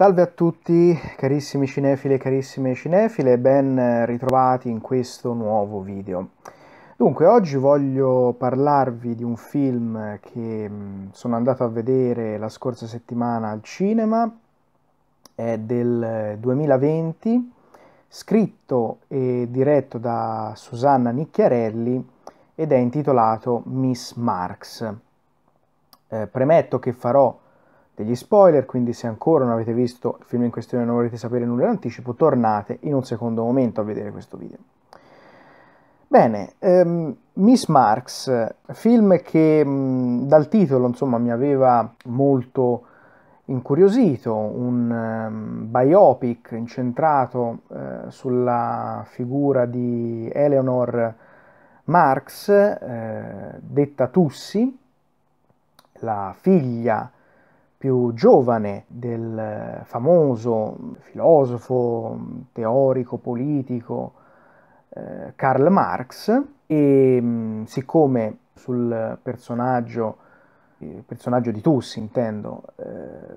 Salve a tutti carissimi cinefili e carissime cinefile, ben ritrovati in questo nuovo video. Dunque, oggi voglio parlarvi di un film che mm, sono andato a vedere la scorsa settimana al cinema, è del 2020, eh, scritto e diretto da Susanna Nicchiarelli ed è intitolato Miss Marx. Eh, premetto che farò degli spoiler, quindi se ancora non avete visto il film in questione e non volete sapere nulla in anticipo, tornate in un secondo momento a vedere questo video. Bene, um, Miss Marx, film che mh, mm, dal titolo insomma mi aveva molto incuriosito, un um, biopic incentrato uh, sulla figura di Eleanor Marx, uh, eh, detta Tussi, la figlia di più giovane del famoso filosofo, teorico, politico eh, Karl Marx e mh, mm, siccome sul personaggio, il personaggio di Tussi intendo, eh,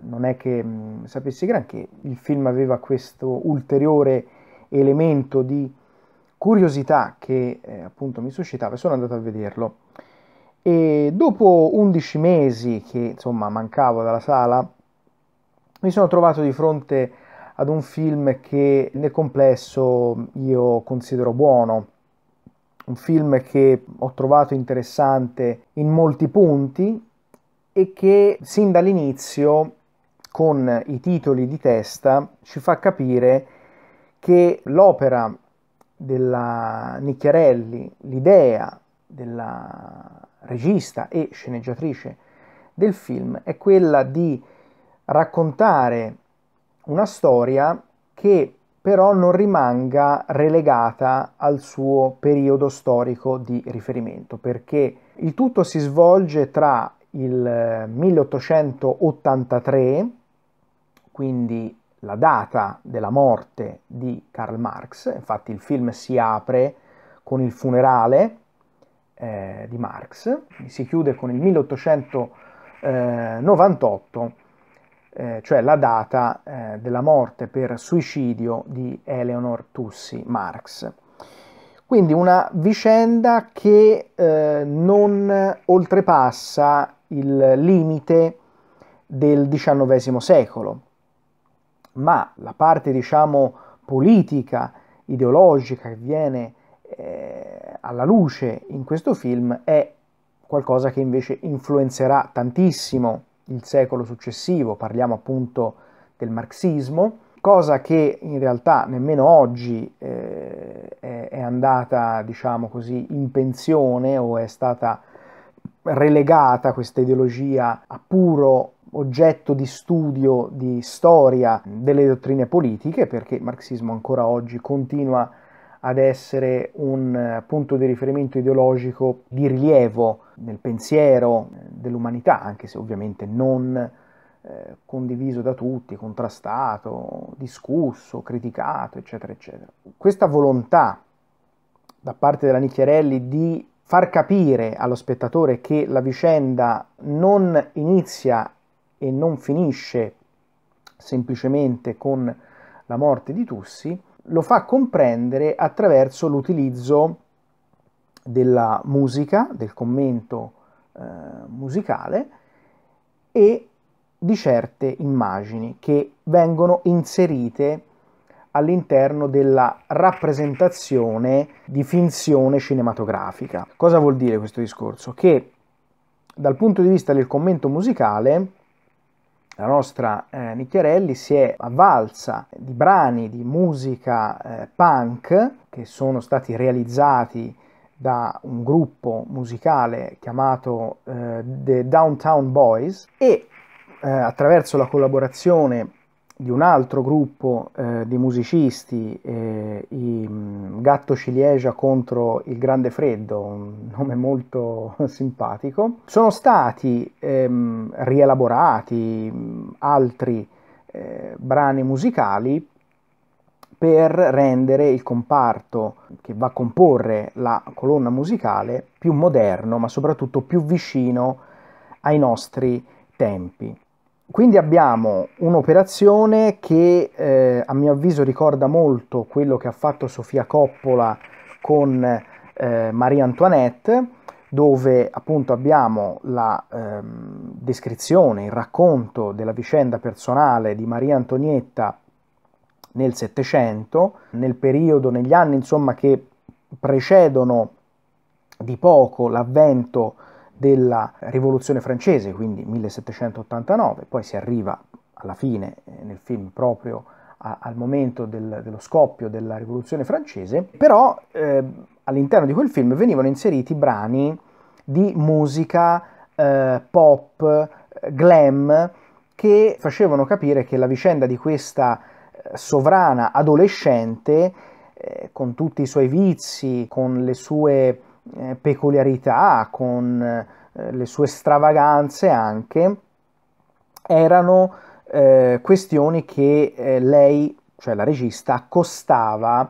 non è che mh, mm, sapessi granché, il film aveva questo ulteriore elemento di curiosità che eh, appunto mi suscitava e sono andato a vederlo e dopo 11 mesi che insomma mancavo dalla sala mi sono trovato di fronte ad un film che nel complesso io considero buono un film che ho trovato interessante in molti punti e che sin dall'inizio con i titoli di testa ci fa capire che l'opera della Nicchiarelli, l'idea della regista e sceneggiatrice del film è quella di raccontare una storia che però non rimanga relegata al suo periodo storico di riferimento, perché il tutto si svolge tra il 1883, eh, quindi la data della morte di Karl Marx, infatti il film si apre con il funerale eh, di Marx. Si chiude con il 1898, eh, cioè la data eh, della morte per suicidio di Eleanor Tussi Marx. Quindi una vicenda che eh, non oltrepassa il limite del XIX secolo, ma la parte diciamo politica, ideologica che viene eh, alla luce in questo film è qualcosa che invece influenzerà tantissimo il secolo successivo, parliamo appunto del marxismo, cosa che in realtà nemmeno oggi eh, è andata, diciamo così, in pensione o è stata relegata questa ideologia a puro oggetto di studio di storia delle dottrine politiche, perché il marxismo ancora oggi continua a ad essere un eh, punto di riferimento ideologico di rilievo nel pensiero eh, dell'umanità, anche se ovviamente non eh, condiviso da tutti, contrastato, discusso, criticato, eccetera, eccetera. Questa volontà da parte della Nicchiarelli di far capire allo spettatore che la vicenda non inizia e non finisce semplicemente con la morte di Tussi, lo fa comprendere attraverso l'utilizzo della musica, del commento eh, musicale e di certe immagini che vengono inserite all'interno della rappresentazione di finzione cinematografica. Cosa vuol dire questo discorso? Che dal punto di vista del commento musicale la nostra eh, Nicchiarelli si è avvalsa di brani di musica eh, punk che sono stati realizzati da un gruppo musicale chiamato eh, The Downtown Boys e eh, attraverso la collaborazione di un altro gruppo eh, di musicisti, eh, i mm, Gatto Ciliegia contro il Grande Freddo, un nome molto simpatico. Sono stati ehm, rielaborati mm, altri eh, brani musicali per rendere il comparto che va a comporre la colonna musicale più moderno, ma soprattutto più vicino ai nostri tempi. Quindi abbiamo un'operazione che eh, a mio avviso ricorda molto quello che ha fatto Sofia Coppola con eh, Marie Antoinette, dove appunto abbiamo la eh, descrizione, il racconto della vicenda personale di Maria Antonietta nel Settecento, nel periodo, negli anni insomma che precedono di poco l'avvento della rivoluzione francese, quindi 1789, poi si arriva alla fine eh, nel film proprio a, al momento del, dello scoppio della rivoluzione francese, però eh, all'interno di quel film venivano inseriti brani di musica eh, pop, eh, glam, che facevano capire che la vicenda di questa eh, sovrana adolescente, eh, con tutti i suoi vizi, con le sue eh, peculiarità, con eh, le sue stravaganze anche, erano eh, questioni che eh, lei, cioè la regista, accostava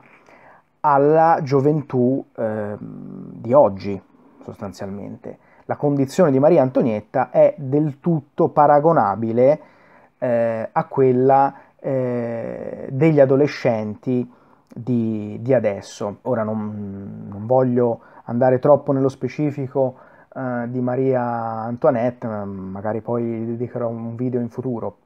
alla gioventù ehm, di oggi, sostanzialmente. La condizione di Maria Antonietta è del tutto paragonabile a quella degli adolescenti di, di adesso. Ora non, non voglio andare troppo nello specifico eh, di Maria Antoinette, magari poi dedicherò un video in futuro.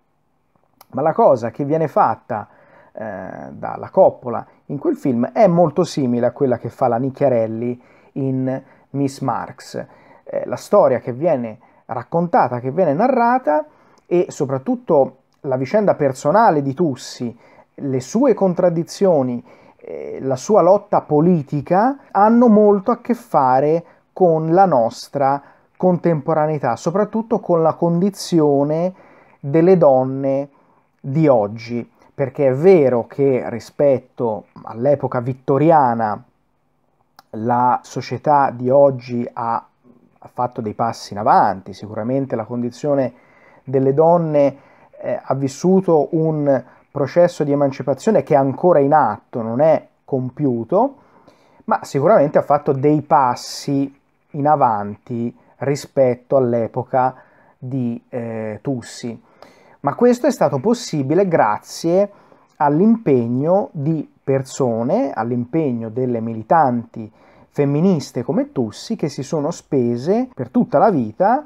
Ma la cosa che viene fatta eh, dalla Coppola in quel film è molto simile a quella che fa la Nicchiarelli in Miss Marx. Eh, la storia che viene raccontata, che viene narrata e soprattutto la vicenda personale di Tussi, le sue contraddizioni, eh, la sua lotta politica hanno molto a che fare con la nostra contemporaneità, soprattutto con la condizione delle donne di oggi, perché è vero che rispetto all'epoca vittoriana la società di oggi ha, fatto dei passi in avanti, sicuramente la condizione delle donne eh, ha vissuto un processo di emancipazione che è ancora in atto, non è compiuto, ma sicuramente ha fatto dei passi in avanti rispetto all'epoca di eh, Tussi. Ma questo è stato possibile grazie all'impegno di persone, all'impegno delle militanti femministe come Tussi che si sono spese per tutta la vita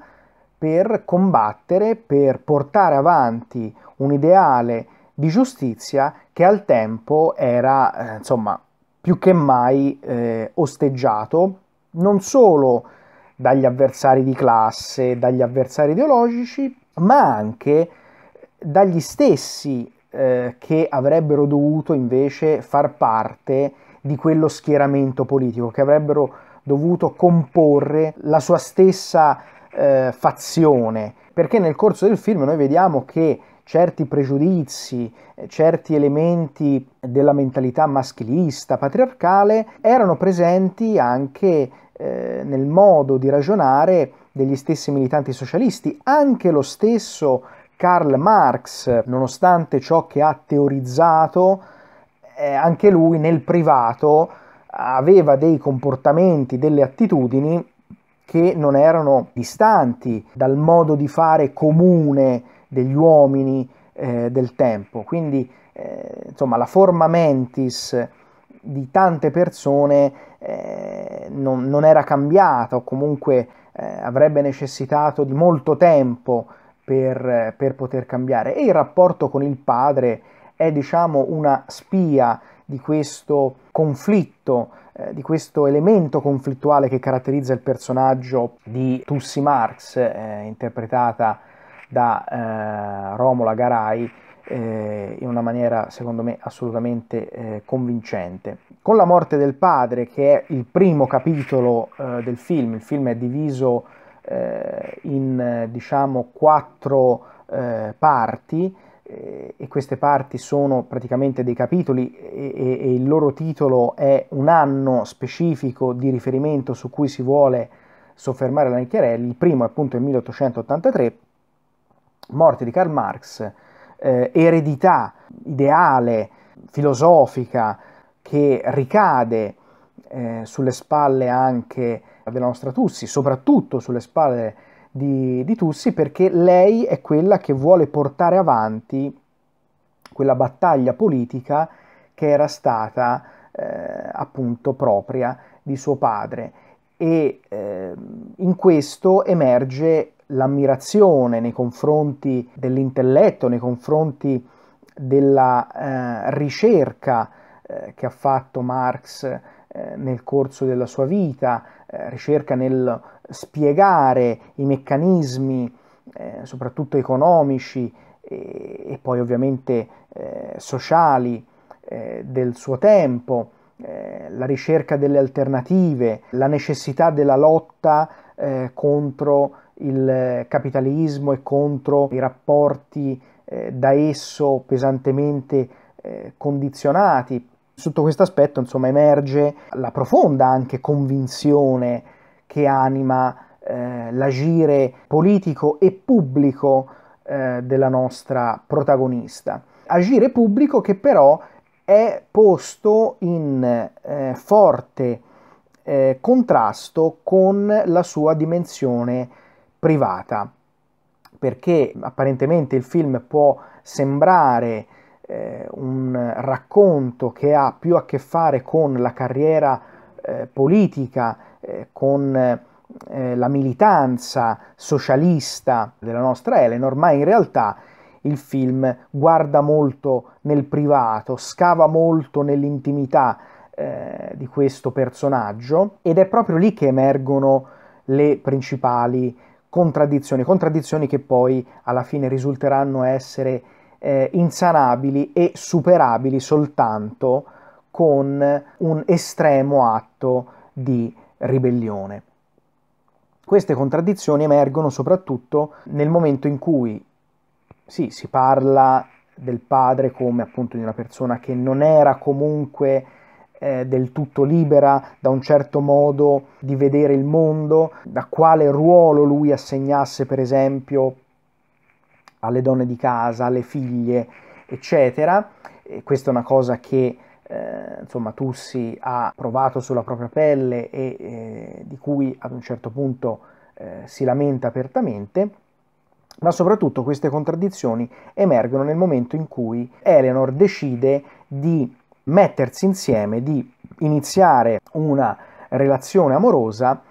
per combattere, per portare avanti un ideale di giustizia che al tempo era, eh, insomma, più che mai eh, osteggiato non solo dagli avversari di classe, dagli avversari ideologici, ma anche dagli stessi eh, che avrebbero dovuto invece far parte di quello schieramento politico, che avrebbero dovuto comporre la sua stessa eh, fazione. Perché nel corso del film noi vediamo che certi pregiudizi, eh, certi elementi della mentalità maschilista, patriarcale, erano presenti anche eh, nel modo di ragionare degli stessi militanti socialisti, anche lo stesso Karl Marx, nonostante ciò che ha teorizzato, eh, anche lui nel privato aveva dei comportamenti, delle attitudini che non erano distanti dal modo di fare comune degli uomini eh, del tempo. Quindi, eh, insomma, la forma mentis di tante persone eh, non, non, era cambiata o comunque eh, avrebbe necessitato di molto tempo per, per poter cambiare. E il rapporto con il padre è, diciamo, una spia di questo conflitto, eh, di questo elemento conflittuale che caratterizza il personaggio di Tussi Marx, eh, interpretata da eh, Romola Garai eh, in una maniera secondo me assolutamente eh, convincente. Con la morte del padre, che è il primo capitolo eh, del film, il film è diviso eh, in diciamo quattro eh, parti e queste parti sono praticamente dei capitoli e, e, e, il loro titolo è un anno specifico di riferimento su cui si vuole soffermare la Nicchiarelli, il primo è appunto il 1883 morte di Karl Marx, eh, eredità ideale, filosofica, che ricade eh, sulle spalle anche della nostra Tussi, soprattutto sulle spalle di, di Tussi, perché lei è quella che vuole portare avanti quella battaglia politica che era stata eh, appunto propria di suo padre e eh, in questo emerge l'ammirazione nei confronti dell'intelletto, nei confronti della eh, ricerca eh, che ha fatto Marx eh, nel corso della sua vita, eh, ricerca nel spiegare i meccanismi, eh, soprattutto economici e, e poi ovviamente eh, sociali del suo tempo, la ricerca delle alternative, la necessità della lotta contro il eh, capitalismo e contro i rapporti eh, da esso pesantemente eh, condizionati. Sotto questo aspetto, insomma, emerge la profonda anche convinzione che anima eh, l'agire politico e pubblico eh, della nostra protagonista. Agire pubblico che però è posto in eh, forte contrasto con la sua dimensione privata, perché apparentemente il film può sembrare eh, un racconto che ha più a che fare con la carriera eh, politica, eh, con eh, la militanza socialista della nostra Eleanor, ma in realtà il film guarda molto nel privato, scava molto nell'intimità eh, di questo personaggio ed è proprio lì che emergono le principali contraddizioni, contraddizioni che poi alla fine risulteranno essere eh, insanabili e superabili soltanto con un estremo atto di ribellione. Queste contraddizioni emergono soprattutto nel momento in cui sì, si parla del padre come appunto di una persona che non era comunque eh, del tutto libera da un certo modo di vedere il mondo, da quale ruolo lui assegnasse per esempio alle donne di casa, alle figlie, eccetera. E questa è una cosa che eh, insomma Tussi ha provato sulla propria pelle e eh, di cui ad un certo punto eh, si lamenta apertamente ma soprattutto queste contraddizioni emergono nel momento in cui Eleanor decide di mettersi insieme, di iniziare una relazione amorosa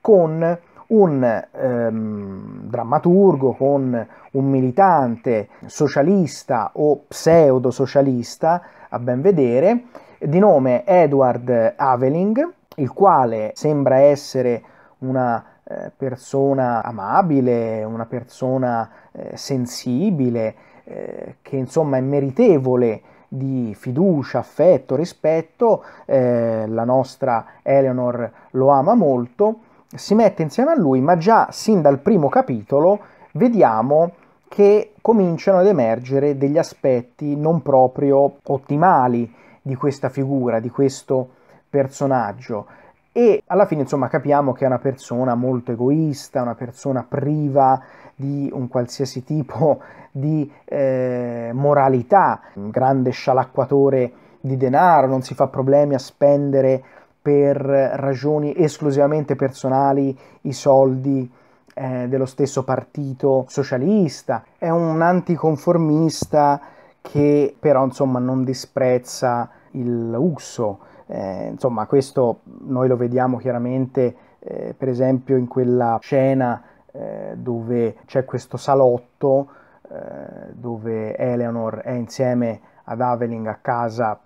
con un ehm, drammaturgo, con un militante socialista o pseudo-socialista, a ben vedere, di nome Edward Aveling, il quale sembra essere una eh, persona amabile, una persona eh, sensibile, eh, che insomma è meritevole di fiducia, affetto, rispetto, eh, la nostra Eleanor lo ama molto, si mette insieme a lui, ma già sin dal primo capitolo vediamo che cominciano ad emergere degli aspetti non proprio ottimali di questa figura, di questo personaggio e alla fine insomma capiamo che è una persona molto egoista, una persona priva di un qualsiasi tipo di eh, moralità, un grande scialacquatore di denaro, non si fa problemi a spendere per ragioni esclusivamente personali i soldi eh, dello stesso partito socialista, è un anticonformista che però insomma non disprezza il lusso, eh, insomma, questo noi lo vediamo chiaramente, eh, per esempio, in quella scena eh, dove c'è questo salotto eh, dove Eleanor è insieme ad Aveling a casa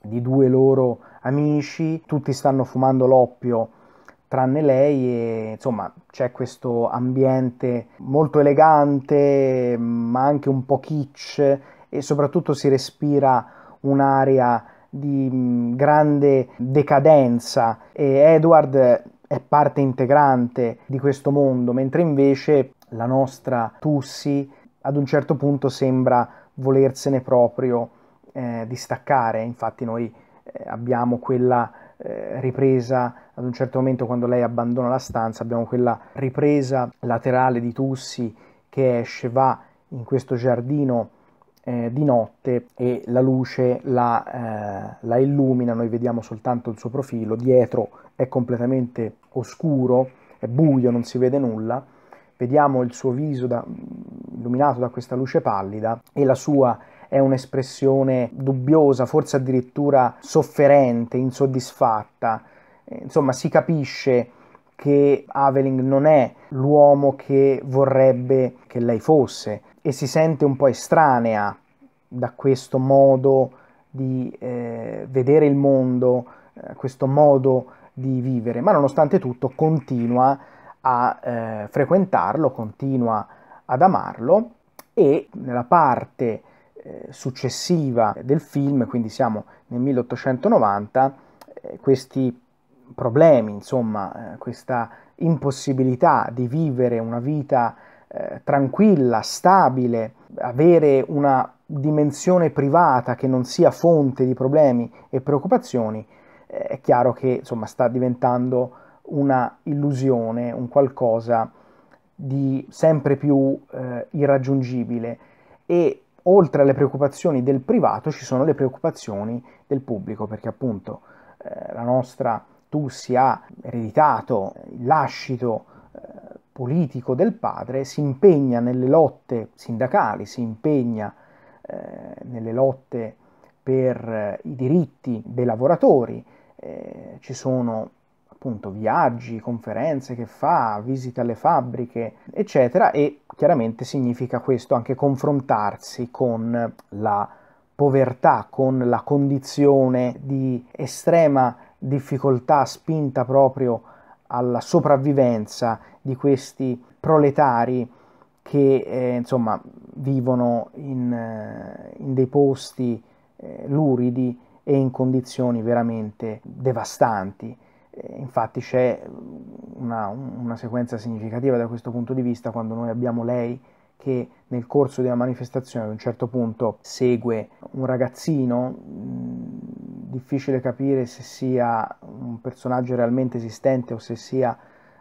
di due loro amici, tutti stanno fumando l'oppio tranne lei e insomma c'è questo ambiente molto elegante ma anche un po' kitsch e soprattutto si respira un'aria di mm, grande decadenza e Edward è parte integrante di questo mondo, mentre invece la nostra Tussi ad un certo punto sembra volersene proprio eh, distaccare, infatti noi eh, abbiamo quella eh, ripresa ad un certo momento quando lei abbandona la stanza, abbiamo quella ripresa laterale di Tussi che esce, va in questo giardino eh, di notte e la luce la, eh, la illumina, noi vediamo soltanto il suo profilo, dietro è completamente oscuro, è buio, non si vede nulla, vediamo il suo viso da, illuminato da questa luce pallida e la sua è un'espressione dubbiosa, forse addirittura sofferente, insoddisfatta, eh, insomma si capisce che Aveling non è l'uomo che vorrebbe che lei fosse e si sente un po' estranea da questo modo di eh, vedere il mondo, eh, questo modo di vivere, ma nonostante tutto continua a eh, frequentarlo, continua ad amarlo e nella parte eh, successiva del film, quindi siamo nel 1890, eh, questi problemi, insomma, eh, questa impossibilità di vivere una vita eh, tranquilla, stabile, avere una dimensione privata che non sia fonte di problemi e preoccupazioni, eh, è chiaro che insomma, sta diventando una illusione, un qualcosa di sempre più eh, irraggiungibile e oltre alle preoccupazioni del privato ci sono le preoccupazioni del pubblico perché appunto eh, la nostra tu sia ereditato il lascito eh, politico del padre, si impegna nelle lotte sindacali, si impegna eh, nelle lotte per eh, i diritti dei lavoratori, ci sono appunto viaggi, conferenze che fa, visita alle fabbriche, eccetera, e chiaramente significa questo anche confrontarsi con la povertà, con la condizione di estrema difficoltà spinta proprio alla sopravvivenza di questi proletari che eh, insomma vivono in, eh, in dei posti eh, luridi e in condizioni veramente devastanti. Eh, infatti c'è una, una sequenza significativa da questo punto di vista quando noi abbiamo lei che nel corso della manifestazione ad un certo punto segue un ragazzino, mm, difficile capire se sia un personaggio realmente esistente o se sia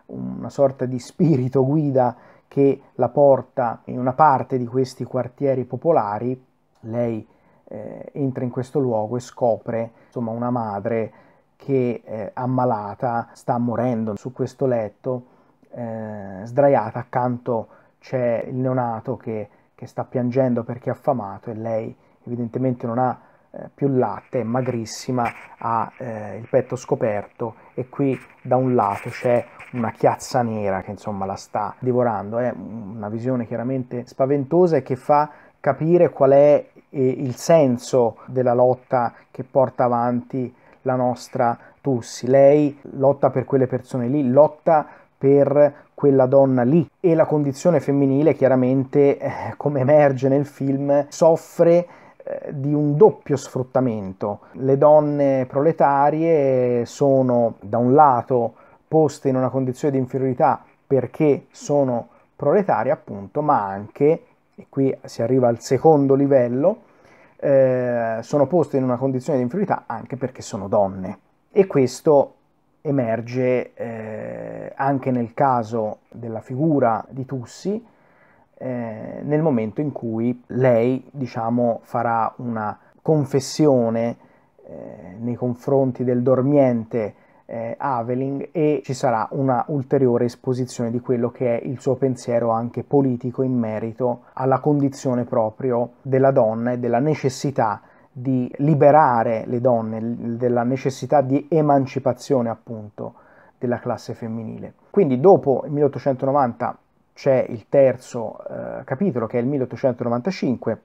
una sorta di spirito guida che la porta in una parte di questi quartieri popolari, lei eh, entra in questo luogo e scopre insomma, una madre che eh, ammalata sta morendo su questo letto, eh, sdraiata accanto a c'è il neonato che, che, sta piangendo perché è affamato e lei evidentemente non ha eh, più latte, è magrissima, ha eh, il petto scoperto e qui da un lato c'è una chiazza nera che insomma la sta divorando, è una visione chiaramente spaventosa e che fa capire qual è eh, il senso della lotta che porta avanti la nostra Tussi. Lei lotta per quelle persone lì, lotta per quella donna lì e la condizione femminile chiaramente eh, come emerge nel film soffre eh, di un doppio sfruttamento. Le donne proletarie sono da un lato poste in una condizione di inferiorità perché sono proletarie appunto, ma anche, e qui si arriva al secondo livello, eh, sono poste in una condizione di inferiorità anche perché sono donne. E questo emerge eh, anche nel caso della figura di Tussi eh, nel momento in cui lei diciamo, farà una confessione eh, nei confronti del dormiente eh, Aveling e ci sarà una ulteriore esposizione di quello che è il suo pensiero anche politico in merito alla condizione proprio della donna e della necessità di liberare le donne della necessità di emancipazione appunto della classe femminile. Quindi dopo il 1890 c'è il terzo eh, capitolo che è il 1895,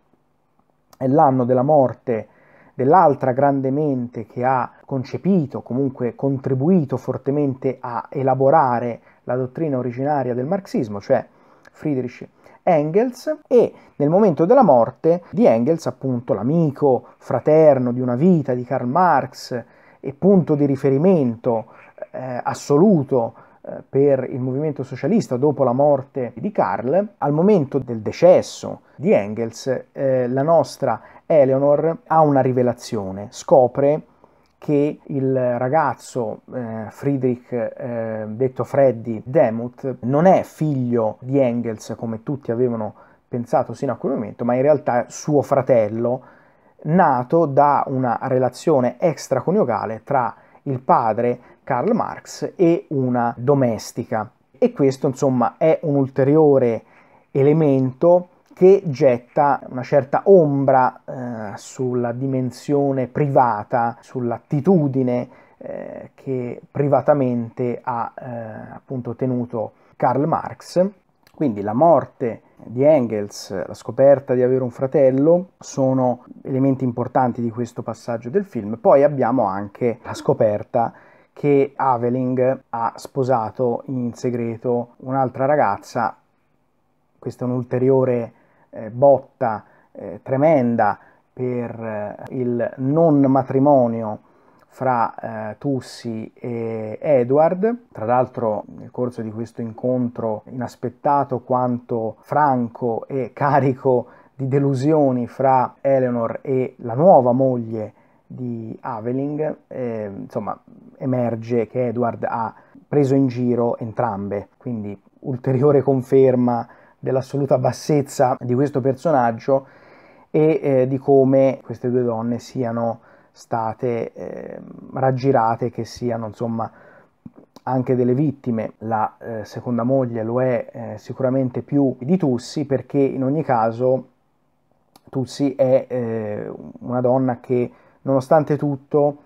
è l'anno della morte dell'altra grande mente che ha concepito, comunque contribuito fortemente a elaborare la dottrina originaria del marxismo, cioè Friedrich Engels e nel momento della morte di Engels, appunto l'amico fraterno di una vita di Karl Marx e punto di riferimento eh, assoluto eh, per il movimento socialista dopo la morte di Karl, al momento del decesso di Engels, eh, la nostra Eleanor ha una rivelazione, scopre che il ragazzo eh, Friedrich, eh, detto Freddy Demuth, non è figlio di Engels come tutti avevano pensato sino a quel momento, ma in realtà è suo fratello, nato da una relazione extraconiugale tra il padre Karl Marx e una domestica. E questo insomma è un ulteriore elemento che getta una certa ombra eh, sulla dimensione privata, sull'attitudine eh, che privatamente ha eh, appunto tenuto Karl Marx. Quindi la morte di Engels, la scoperta di avere un fratello, sono elementi importanti di questo passaggio del film. Poi abbiamo anche la scoperta che Aveling ha sposato in segreto un'altra ragazza. Questo è un ulteriore eh, botta eh, tremenda per eh, il non matrimonio fra eh, Tussi e Edward. Tra l'altro, nel corso di questo incontro inaspettato quanto franco e carico di delusioni fra Eleanor e la nuova moglie di Aveling, eh, insomma, emerge che Edward ha preso in giro entrambe, quindi ulteriore conferma dell'assoluta bassezza di questo personaggio e eh, di come queste due donne siano state eh, raggirate, che siano insomma anche delle vittime. La eh, seconda moglie lo è eh, sicuramente più di Tussi perché in ogni caso Tussi è eh, una donna che nonostante tutto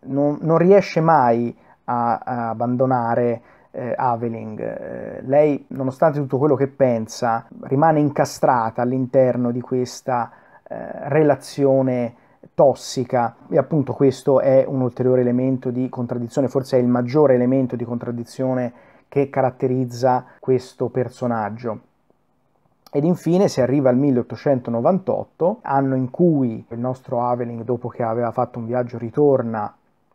non, non riesce mai a, a abbandonare eh, Aveling. Eh, lei, nonostante tutto quello che pensa, rimane incastrata all'interno di questa eh, relazione tossica e appunto questo è un ulteriore elemento di contraddizione, forse è il maggiore elemento di contraddizione che caratterizza questo personaggio. Ed infine si arriva al 1898, anno in cui il nostro Aveling, dopo che aveva fatto un viaggio, ritorna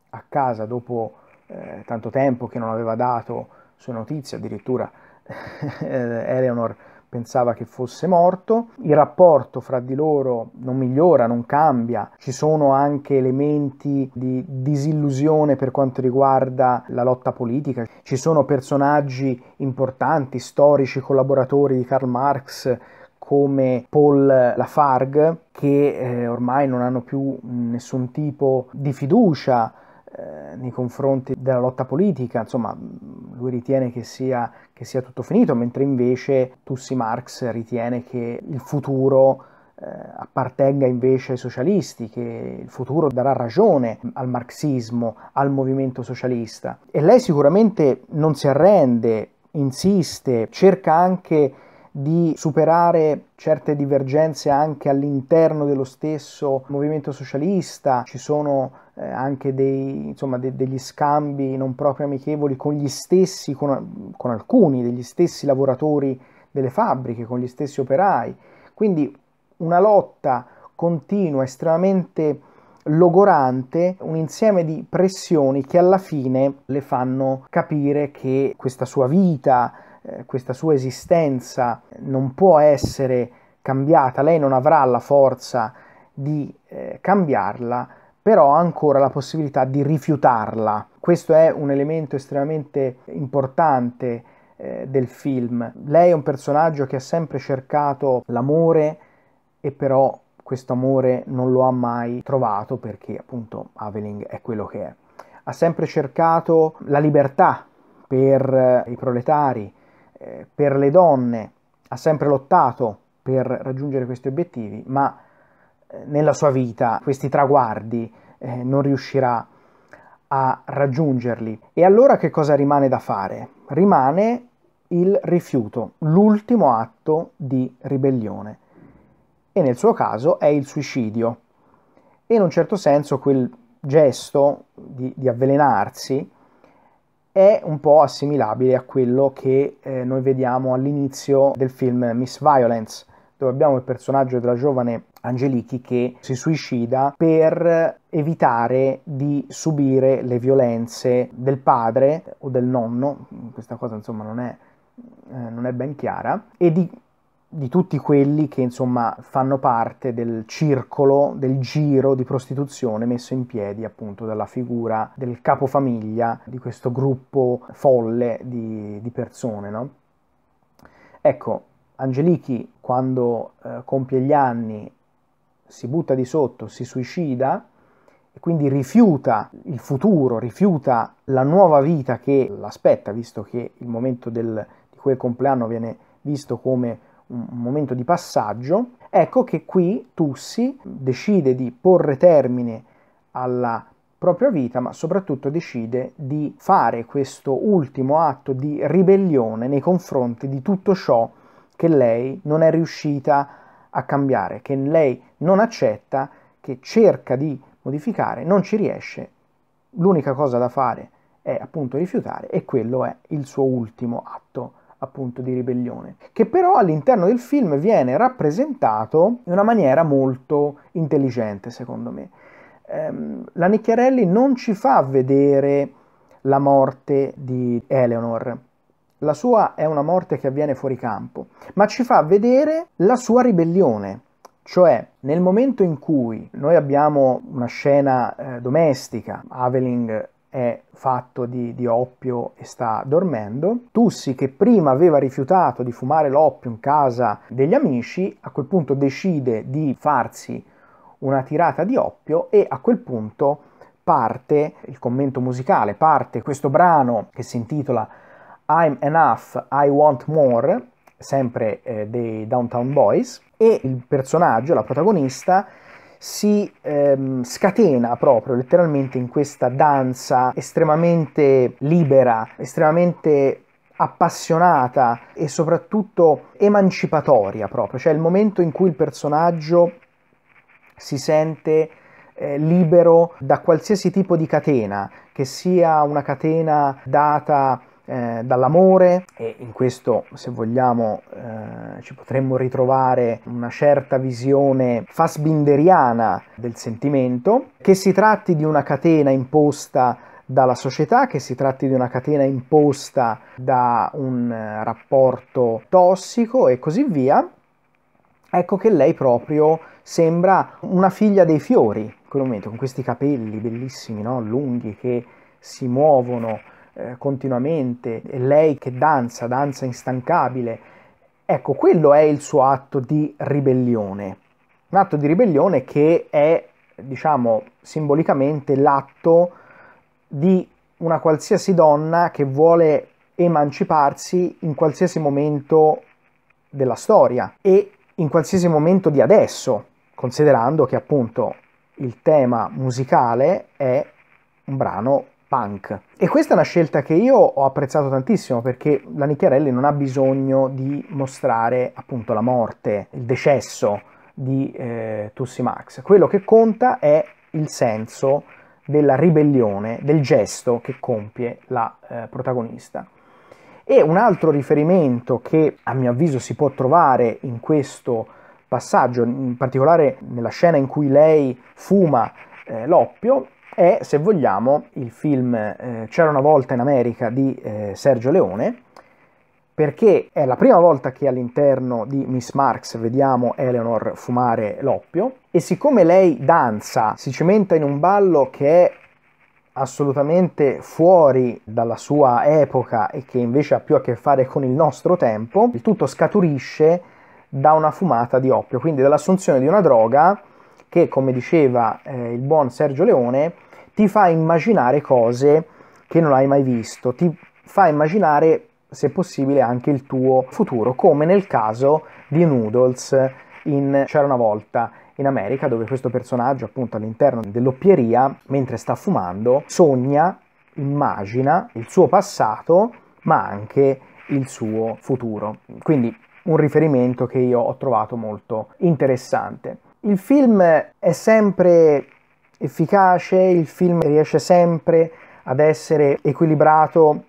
a casa dopo eh, tanto tempo che non aveva dato sue notizie, addirittura eh, Eleanor pensava che fosse morto, il rapporto fra di loro non migliora, non cambia, ci sono anche elementi di disillusione per quanto riguarda la lotta politica, ci sono personaggi importanti, storici, collaboratori di Karl Marx come Paul Lafargue che eh, ormai non hanno più nessun tipo di fiducia eh, nei confronti della lotta politica, insomma lui ritiene che sia, che sia, tutto finito, mentre invece Tussi Marx ritiene che il futuro eh, appartenga invece ai socialisti, che il futuro darà ragione al marxismo, al movimento socialista. E lei sicuramente non si arrende, insiste, cerca anche di superare certe divergenze anche all'interno dello stesso movimento socialista, ci sono eh, anche dei, insomma, de- degli scambi non proprio amichevoli con gli stessi, con, con alcuni degli stessi lavoratori delle fabbriche, con gli stessi operai. Quindi una lotta continua, estremamente logorante, un insieme di pressioni che alla fine le fanno capire che questa sua vita eh, questa sua esistenza non può essere cambiata, lei non avrà la forza di eh, cambiarla, però ha ancora la possibilità di rifiutarla. Questo è un elemento estremamente importante eh, del film. Lei è un personaggio che ha sempre cercato l'amore e però questo amore non lo ha mai trovato perché appunto Aveling è quello che è. Ha sempre cercato la libertà per eh, i proletari, per le donne ha sempre lottato per raggiungere questi obiettivi, ma eh, nella sua vita questi traguardi eh, non riuscirà a raggiungerli. E allora che cosa rimane da fare? Rimane il rifiuto, l'ultimo atto di ribellione. E nel suo caso è il suicidio. E in un certo senso quel gesto di, di avvelenarsi è un po' assimilabile a quello che eh, noi vediamo all'inizio del film Miss Violence, dove abbiamo il personaggio della giovane Angelichi che si suicida per evitare di subire le violenze del padre o del nonno, questa cosa insomma non è, eh, non è ben chiara, e di di tutti quelli che insomma fanno parte del circolo, del giro di prostituzione messo in piedi appunto dalla figura del capofamiglia di questo gruppo folle di, di persone. No? Ecco, Angelichi quando eh, compie gli anni si butta di sotto, si suicida e quindi rifiuta il futuro, rifiuta la nuova vita che l'aspetta, visto che il momento del, di quel compleanno viene visto come un momento di passaggio, ecco che qui Tussi decide di porre termine alla propria vita, ma soprattutto decide di fare questo ultimo atto di ribellione nei confronti di tutto ciò che lei non è riuscita a cambiare, che lei non accetta, che cerca di modificare, non ci riesce. L'unica cosa da fare è appunto rifiutare e quello è il suo ultimo atto appunto di ribellione, che però all'interno del film viene rappresentato in una maniera molto intelligente, secondo me. Ehm, la Nicchiarelli non ci fa vedere la morte di Eleanor. La sua è una morte che avviene fuori campo, ma ci fa vedere la sua ribellione. Cioè, nel momento in cui noi abbiamo una scena eh, domestica, Aveling è fatto di, di, oppio e sta dormendo. Tussi, che prima aveva rifiutato di fumare l'oppio in casa degli amici, a quel punto decide di farsi una tirata di oppio e a quel punto parte il commento musicale, parte questo brano che si intitola I'm Enough, I Want More, sempre eh, dei Downtown Boys, e il personaggio, la protagonista, si ehm, scatena proprio letteralmente in questa danza estremamente libera, estremamente appassionata e soprattutto emancipatoria proprio, cioè il momento in cui il personaggio si sente eh, libero da qualsiasi tipo di catena, che sia una catena data eh, dall'amore e in questo se vogliamo eh, ci potremmo ritrovare una certa visione fasbinderiana del sentimento, che si tratti di una catena imposta dalla società, che si tratti di una catena imposta da un eh, rapporto tossico e così via, ecco che lei proprio sembra una figlia dei fiori in quel momento, con questi capelli bellissimi, no? lunghi, che si muovono eh, continuamente, e lei che danza, danza instancabile. Ecco, quello è il suo atto di ribellione, un atto di ribellione che è, diciamo, simbolicamente l'atto di una qualsiasi donna che vuole emanciparsi in qualsiasi momento della storia e in qualsiasi momento di adesso, considerando che appunto il tema musicale è un brano punk. E questa è una scelta che io ho apprezzato tantissimo perché la Nicchiarelli non ha bisogno di mostrare appunto la morte, il decesso di eh, Tussi Max. Quello che conta è il senso della ribellione, del gesto che compie la eh, protagonista. E un altro riferimento che a mio avviso si può trovare in questo passaggio, in particolare nella scena in cui lei fuma eh, l'oppio, è, se vogliamo, il film eh, C'era una volta in America di eh, Sergio Leone, perché è la prima volta che all'interno di Miss Marx vediamo Eleanor fumare l'oppio e siccome lei danza, si cimenta in un ballo che è assolutamente fuori dalla sua epoca e che invece ha più a che fare con il nostro tempo, il tutto scaturisce da una fumata di oppio, quindi dall'assunzione di una droga che, come diceva eh, il buon Sergio Leone, ti fa immaginare cose che non hai mai visto, ti fa immaginare, se possibile, anche il tuo futuro, come nel caso di Noodles in C'era una volta in America, dove questo personaggio, appunto, all'interno dell'oppieria, mentre sta fumando, sogna, immagina il suo passato, ma anche il suo futuro. Quindi un riferimento che io ho trovato molto interessante. Il film è sempre efficace, il film riesce sempre ad essere equilibrato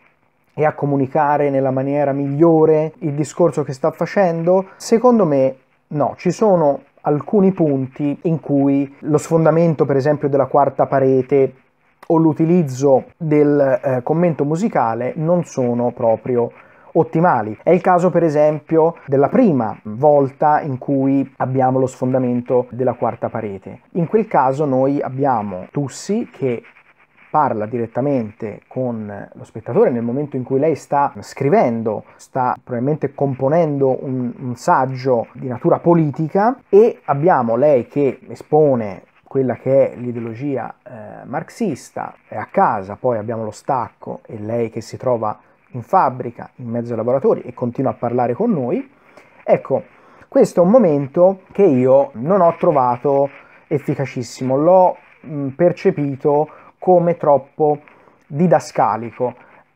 e a comunicare nella maniera migliore il discorso che sta facendo? Secondo me no, ci sono alcuni punti in cui lo sfondamento per esempio della quarta parete o l'utilizzo del eh, commento musicale non sono proprio ottimali. È il caso per esempio della prima volta in cui abbiamo lo sfondamento della quarta parete. In quel caso noi abbiamo Tussi che parla direttamente con lo spettatore nel momento in cui lei sta scrivendo, sta probabilmente componendo un, un, saggio di natura politica e abbiamo lei che espone quella che è l'ideologia eh, marxista, è a casa, poi abbiamo lo stacco e lei che si trova in fabbrica, in mezzo ai lavoratori e continua a parlare con noi, ecco, questo è un momento che io non ho trovato efficacissimo, l'ho percepito come troppo didascalico.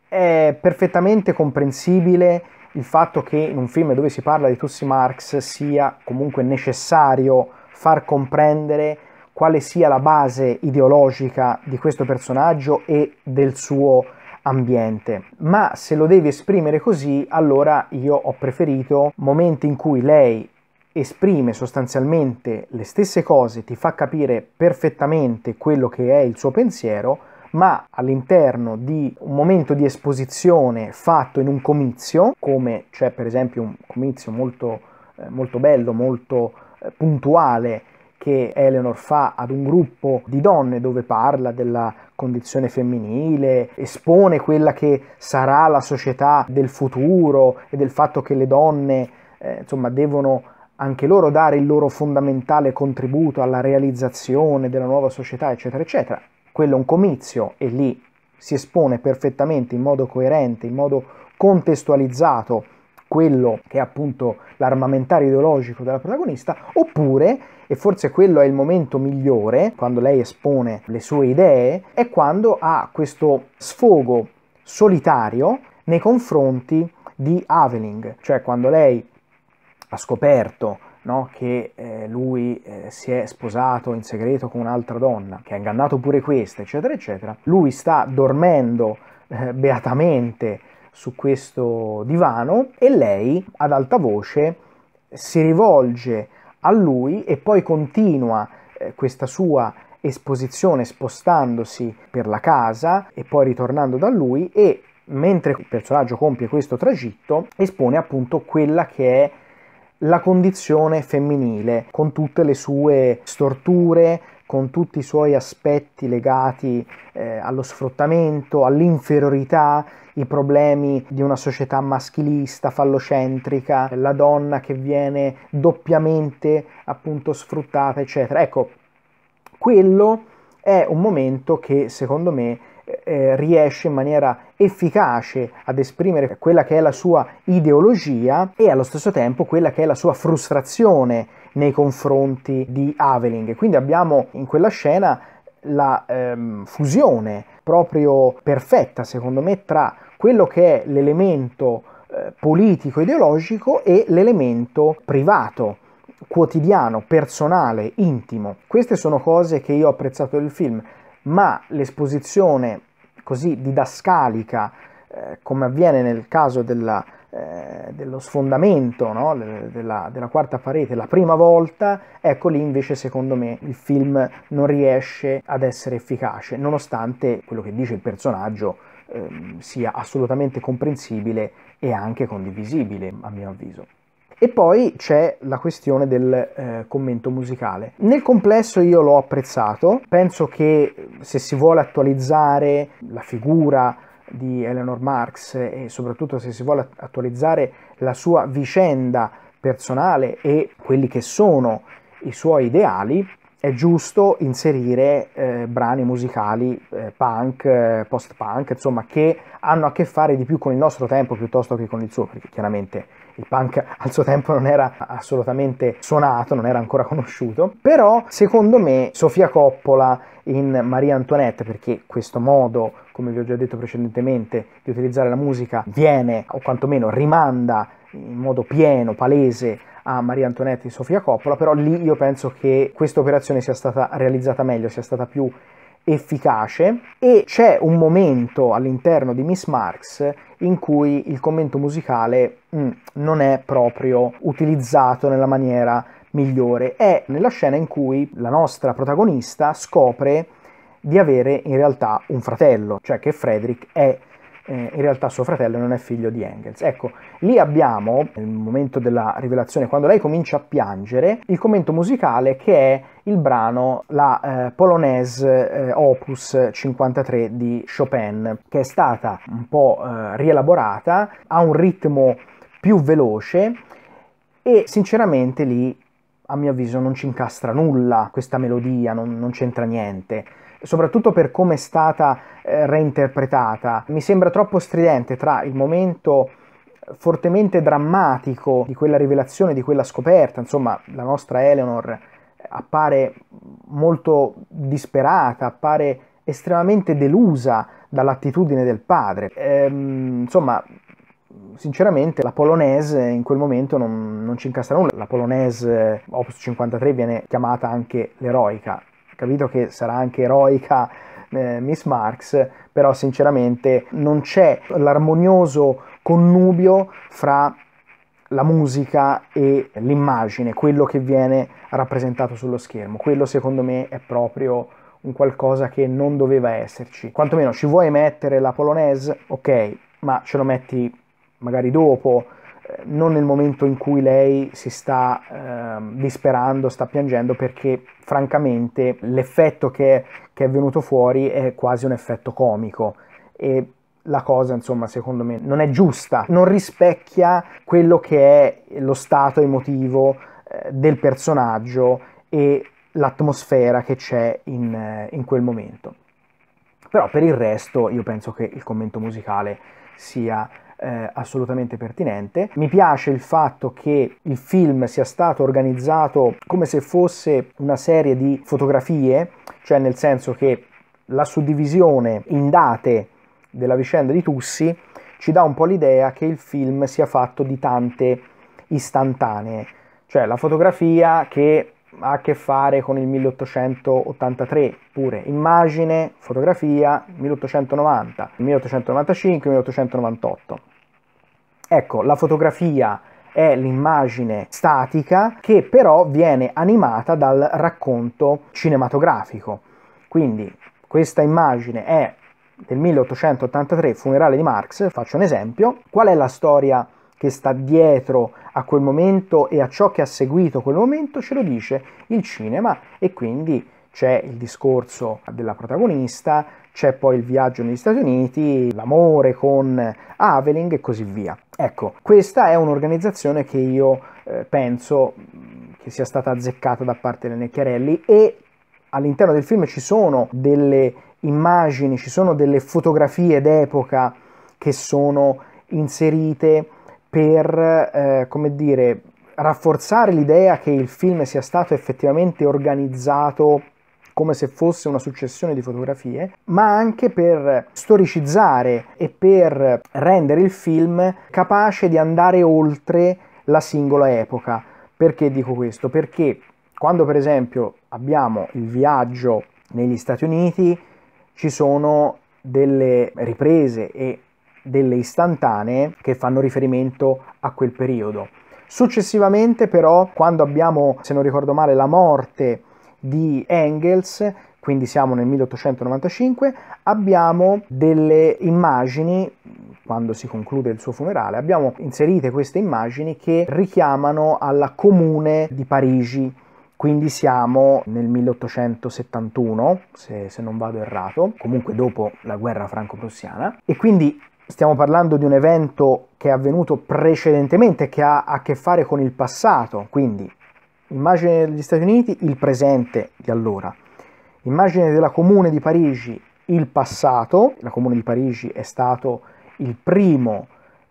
È perfettamente comprensibile il fatto che in un film dove si parla di Tussi Marx sia comunque necessario far comprendere quale sia la base ideologica di questo personaggio e del suo ambiente. Ma se lo devi esprimere così, allora io ho preferito momenti in cui lei esprime sostanzialmente le stesse cose, ti fa capire perfettamente quello che è il suo pensiero, ma all'interno di un momento di esposizione fatto in un comizio, come c'è per esempio un comizio molto, eh, molto bello, molto eh, puntuale che Eleanor fa ad un gruppo di donne dove parla della condizione femminile, espone quella che sarà la società del futuro e del fatto che le donne eh, insomma devono anche loro dare il loro fondamentale contributo alla realizzazione della nuova società, eccetera, eccetera. Quello è un comizio e lì si espone perfettamente in modo coerente, in modo contestualizzato quello che è appunto l'armamentario ideologico della protagonista, oppure e forse quello è il momento migliore quando lei espone le sue idee, è quando ha questo sfogo solitario nei confronti di Aveling, cioè quando lei ha scoperto No, che eh, lui eh, si è sposato in segreto con un'altra donna, che ha ingannato pure questa, eccetera, eccetera. Lui sta dormendo eh, beatamente su questo divano e lei ad alta voce si rivolge a lui e poi continua eh, questa sua esposizione spostandosi per la casa e poi ritornando da lui e mentre il personaggio compie questo tragitto espone appunto quella che è la condizione femminile con tutte le sue storture, con tutti i suoi aspetti legati eh, allo sfruttamento, all'inferiorità, i problemi di una società maschilista, fallocentrica, la donna che viene doppiamente appunto sfruttata, eccetera. Ecco, quello è un momento che secondo me eh, eh riesce in maniera efficace ad esprimere quella che è la sua ideologia e allo stesso tempo quella che è la sua frustrazione nei confronti di Aveling. Quindi abbiamo in quella scena la ehm, fusione proprio perfetta, secondo me, tra quello che è l'elemento eh, politico-ideologico e l'elemento privato quotidiano, personale, intimo. Queste sono cose che io ho apprezzato del film, ma l'esposizione così didascalica, eh, come avviene nel caso della eh, dello sfondamento no? della, della, quarta parete la prima volta, ecco lì invece secondo me il film non riesce ad essere efficace, nonostante quello che dice il personaggio eh, sia assolutamente comprensibile e anche condivisibile, a mio avviso. E poi c'è la questione del eh, commento musicale. Nel complesso io l'ho apprezzato, penso che eh, se si vuole attualizzare la figura di Eleanor Marx e soprattutto se si vuole attualizzare la sua vicenda personale e quelli che sono i suoi ideali, è giusto inserire eh, brani musicali eh, punk, eh, post-punk, insomma, che hanno a che fare di più con il nostro tempo piuttosto che con il suo, perché chiaramente il punk al suo tempo non era assolutamente suonato, non era ancora conosciuto, però secondo me Sofia Coppola in Maria Antoinette, perché questo modo, come vi ho già detto precedentemente, di utilizzare la musica viene o quantomeno rimanda in modo pieno, palese a Maria Antoinette di Sofia Coppola, però lì io penso che questa operazione sia stata realizzata meglio, sia stata più efficace e c'è un momento all'interno di Miss Marx in cui il commento musicale mm, non è proprio utilizzato nella maniera migliore. È nella scena in cui la nostra protagonista scopre di avere in realtà un fratello, cioè che Frederick è eh, in realtà suo fratello non è figlio di Engels. Ecco, lì abbiamo, nel momento della rivelazione, quando lei comincia a piangere, il commento musicale che è il brano la eh, Polonaise eh, Opus 53 di Chopin, che è stata un po' eh, rielaborata, ha un ritmo più veloce e sinceramente lì a mio avviso non ci incastra nulla questa melodia, non, non c'entra niente soprattutto per come è stata eh, reinterpretata. Mi sembra troppo stridente tra il momento fortemente drammatico di quella rivelazione, di quella scoperta, insomma la nostra Eleanor appare molto disperata, appare estremamente delusa dall'attitudine del padre. Ehm, insomma, sinceramente la Polonaise in quel momento non, non ci incastra nulla. La Polonaise Opus 53 viene chiamata anche l'eroica. Capito che sarà anche eroica eh, Miss Marx, però sinceramente non c'è l'armonioso connubio fra la musica e l'immagine, quello che viene rappresentato sullo schermo. Quello secondo me è proprio un qualcosa che non doveva esserci. Quantomeno ci vuoi mettere la polonaise? Ok, ma ce lo metti magari dopo, eh, non nel momento in cui lei si sta eh, disperando, sta piangendo, perché francamente l'effetto che, che, è venuto fuori è quasi un effetto comico. E la cosa, insomma, secondo me non è giusta, non rispecchia quello che è lo stato emotivo eh, del personaggio e l'atmosfera che c'è in, eh, in quel momento. Però per il resto io penso che il commento musicale sia eh, assolutamente pertinente. Mi piace il fatto che il film sia stato organizzato come se fosse una serie di fotografie, cioè nel senso che la suddivisione in date della vicenda di Tussi ci dà un po' l'idea che il film sia fatto di tante istantanee, cioè la fotografia che ha a che fare con il 1883 pure, immagine, fotografia, 1890, 1895, 1898. Ecco, la fotografia è l'immagine statica che però viene animata dal racconto cinematografico. Quindi questa immagine è del 1883, funerale di Marx, faccio un esempio. Qual è la storia che sta dietro a quel momento e a ciò che ha seguito quel momento ce lo dice il cinema e quindi c'è il discorso della protagonista, c'è poi il viaggio negli Stati Uniti, l'amore con Aveling e così via. Ecco, questa è un'organizzazione che io eh, penso mm, che sia stata azzeccata da parte delle Necchiarelli e all'interno del film ci sono delle immagini, ci sono delle fotografie d'epoca che sono inserite per, eh, come dire, rafforzare l'idea che il film sia stato effettivamente organizzato come se fosse una successione di fotografie, ma anche per storicizzare e per rendere il film capace di andare oltre la singola epoca. Perché dico questo? Perché quando per esempio abbiamo il viaggio negli Stati Uniti ci sono delle riprese e delle istantanee che fanno riferimento a quel periodo. Successivamente però, quando abbiamo, se non ricordo male, la morte di Engels, quindi siamo nel 1895, abbiamo delle immagini, quando si conclude il suo funerale, abbiamo inserite queste immagini che richiamano alla comune di Parigi, quindi siamo nel 1871, se, se non vado errato, comunque dopo la guerra franco-prussiana, e quindi stiamo parlando di un evento che è avvenuto precedentemente, che ha a che fare con il passato, quindi immagine degli Stati Uniti, il presente di allora, immagine della Comune di Parigi, il passato, la Comune di Parigi è stato il primo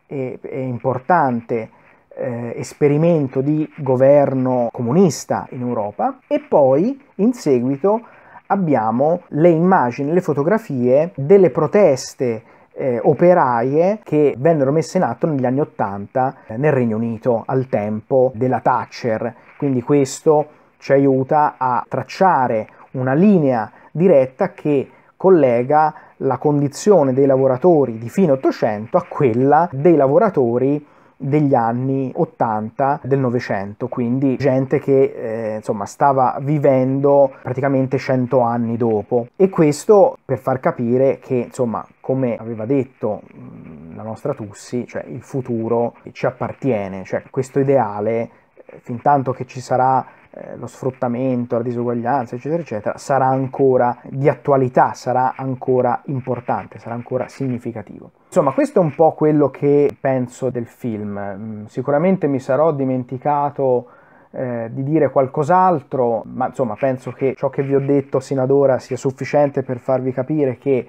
e, e importante eh, esperimento di governo comunista in Europa e poi in seguito abbiamo le immagini, le fotografie delle proteste eh, operaie che vennero messe in atto negli anni 80 eh, nel Regno Unito al tempo della Thatcher. Quindi questo ci aiuta a tracciare una linea diretta che collega la condizione dei lavoratori di fine 800 a quella dei lavoratori degli anni 80 del Novecento, quindi gente che eh, insomma stava vivendo praticamente 100 anni dopo e questo per far capire che insomma come aveva detto mm, la nostra Tussi, cioè il futuro ci appartiene, cioè questo ideale, eh, fin tanto che ci sarà eh, lo sfruttamento, la disuguaglianza, eccetera, eccetera, sarà ancora di attualità, sarà ancora importante, sarà ancora significativo. Insomma, questo è un po' quello che penso del film. Mm, sicuramente mi sarò dimenticato eh, di dire qualcos'altro, ma insomma penso che ciò che vi ho detto sino ad ora sia sufficiente per farvi capire che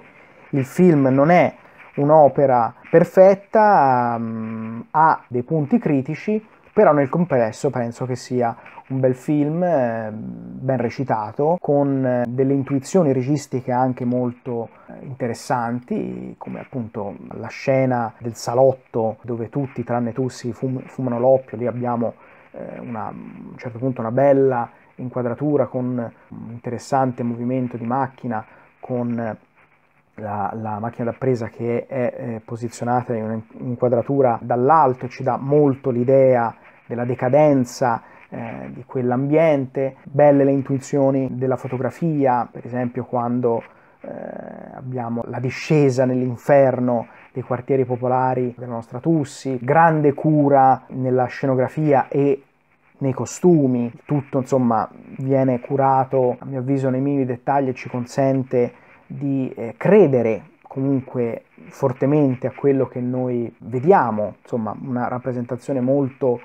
il film non è un'opera perfetta, um, ha dei punti critici, però nel complesso penso che sia un bel film eh, ben recitato, con eh, delle intuizioni registiche anche molto eh, interessanti, come appunto la scena del salotto dove tutti, tranne Tussi, fum- fumano l'oppio, lì abbiamo eh, una, a un certo punto una bella inquadratura con un interessante movimento di macchina, con la, la, macchina da presa che è eh, posizionata in un'inquadratura dall'alto ci dà molto l'idea della decadenza eh, di quell'ambiente, belle le intuizioni della fotografia, per esempio quando eh, abbiamo la discesa nell'inferno dei quartieri popolari della nostra Tussi, grande cura nella scenografia e nei costumi, tutto insomma viene curato a mio avviso nei minimi dettagli e ci consente di eh, credere comunque fortemente a quello che noi vediamo, insomma una rappresentazione molto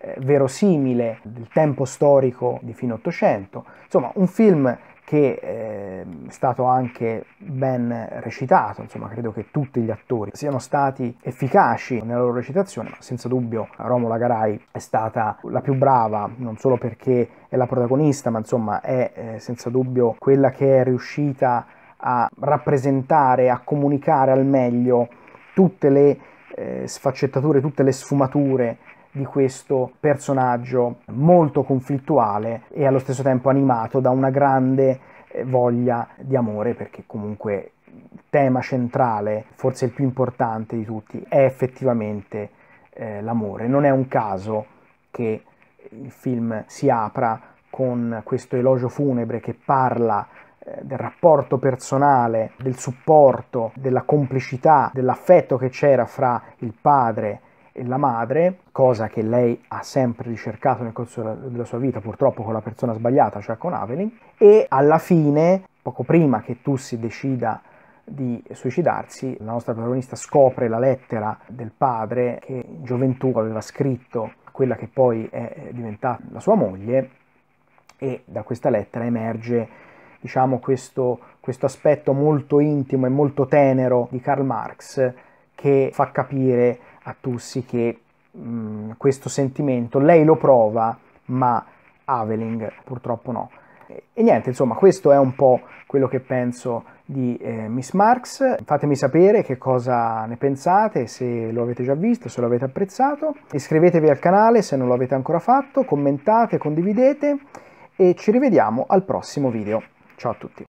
eh, verosimile del tempo storico di fine Ottocento, insomma un film che eh, è stato anche ben recitato, insomma credo che tutti gli attori siano stati efficaci nella loro recitazione, ma senza dubbio Romola Garai è stata la più brava, non solo perché è la protagonista, ma insomma è eh, senza dubbio quella che è riuscita a rappresentare, a comunicare al meglio tutte le eh, sfaccettature, tutte le sfumature di questo personaggio molto conflittuale e allo stesso tempo animato da una grande eh, voglia di amore perché comunque il tema centrale, forse il più importante di tutti, è effettivamente eh, l'amore. Non è un caso che il film si apra con questo elogio funebre che parla eh, del rapporto personale, del supporto, della complicità, dell'affetto che c'era fra il padre e la madre, cosa che lei ha sempre ricercato nel corso della sua vita, purtroppo con la persona sbagliata, cioè con Avelyn, e alla fine, poco prima che tu si decida di suicidarsi, la nostra protagonista scopre la lettera del padre che in gioventù aveva scritto a quella che poi è diventata la sua moglie e da questa lettera emerge diciamo, questo, questo aspetto molto intimo e molto tenero di Karl Marx che fa capire a Tussi che mh, mm, questo sentimento lei lo prova, ma Aveling purtroppo no. E niente, insomma, questo è un po' quello che penso di eh, Miss Marx. Fatemi sapere che cosa ne pensate, se lo avete già visto, se lo avete apprezzato. Iscrivetevi al canale se non lo avete ancora fatto, commentate, condividete e ci rivediamo al prossimo video. Ciao a tutti.